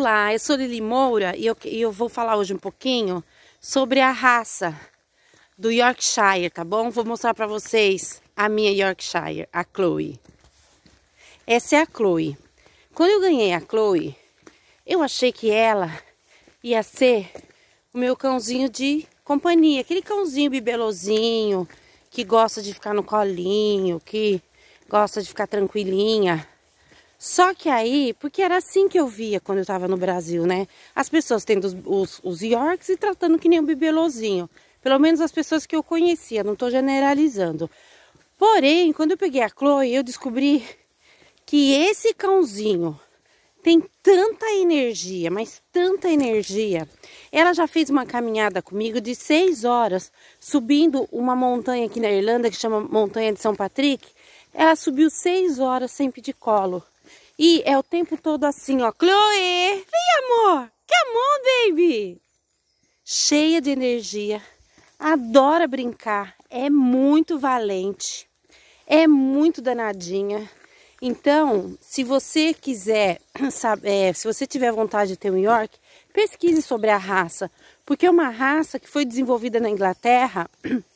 Olá, eu sou Lili Moura e eu, eu, vou falar hoje um pouquinho sobre a raça do Yorkshire, tá bom? Vou mostrar para vocês a minha Yorkshire, a Chloe. Essa é a Chloe. Quando eu ganhei a Chloe, eu achei que ela ia ser o meu cãozinho de companhia, aquele cãozinho bibelozinho que gosta de ficar no colinho, que gosta de ficar tranquilinha. Só que aí, porque era assim que eu via quando eu tava no Brasil, né? As pessoas tendo os, os, os Yorks e tratando que nem um bibelozinho. Pelo menos as pessoas que eu conhecia, não tô generalizando. Porém, quando eu peguei a Chloe, eu descobri que esse cãozinho tem tanta energia, mas tanta energia. Ela já fez uma caminhada comigo de seis horas, subindo uma montanha aqui na Irlanda, que chama Montanha de São Patrick. Ela subiu seis horas sem pedir colo. E é o tempo todo assim, ó. Chloe, vem amor. Come on, baby. Cheia de energia. Adora brincar. É muito valente. É muito danadinha. Então, se você quiser saber, é, se você tiver vontade de ter um York, pesquise sobre a raça, porque é uma raça que foi desenvolvida na Inglaterra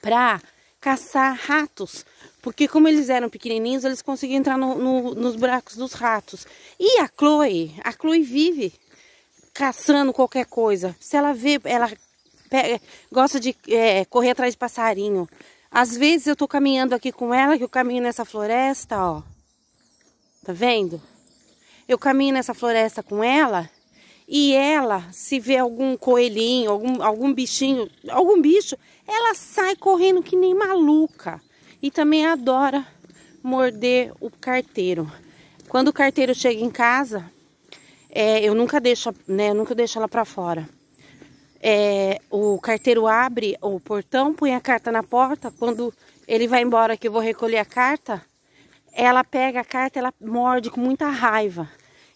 para caçar ratos, porque como eles eram pequenininhos, eles conseguiam entrar no, no, nos buracos dos ratos. E a Chloe, a Chloe vive caçando qualquer coisa. Se ela vê, ela pega, gosta de é, correr atrás de passarinho. Às vezes eu tô caminhando aqui com ela, que eu caminho nessa floresta, ó. Tá vendo? Eu caminho nessa floresta com ela e ela, se vê algum coelhinho, algum, algum bichinho, algum bicho, ela sai correndo que nem maluca. E também adora morder o carteiro. Quando o carteiro chega em casa, é, eu nunca deixo, né, eu nunca deixo ela para fora. É, o carteiro abre o portão, põe a carta na porta. Quando ele vai embora que eu vou recolher a carta, ela pega a carta, ela morde com muita raiva.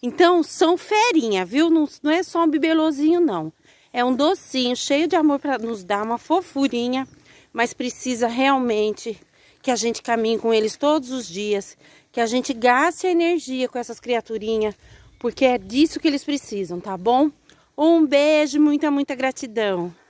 Então, são ferinha, viu? Não, não é só um bibelozinho, não. É um docinho cheio de amor para nos dar uma fofurinha, mas precisa realmente que a gente caminhe com eles todos os dias, que a gente gaste a energia com essas criaturinhas, porque é disso que eles precisam, tá bom? Um beijo, muita, muita gratidão.